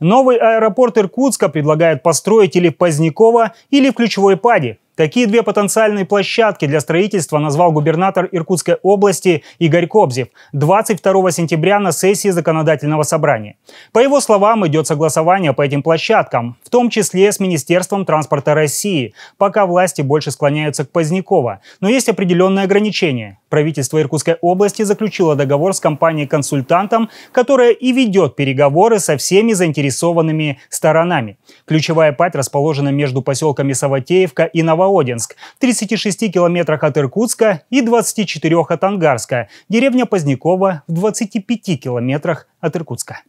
Новый аэропорт Иркутска предлагают построить или в Поздняково, или в Ключевой Паде. Такие две потенциальные площадки для строительства назвал губернатор Иркутской области Игорь Кобзев 22 сентября на сессии законодательного собрания. По его словам, идет согласование по этим площадкам в том числе с Министерством транспорта России, пока власти больше склоняются к Позднякова. Но есть определенные ограничения. Правительство Иркутской области заключило договор с компанией-консультантом, которая и ведет переговоры со всеми заинтересованными сторонами. Ключевая пать расположена между поселками Саватеевка и Новоодинск, в 36 километрах от Иркутска и 24 от Ангарска, деревня Позднякова в 25 километрах от Иркутска.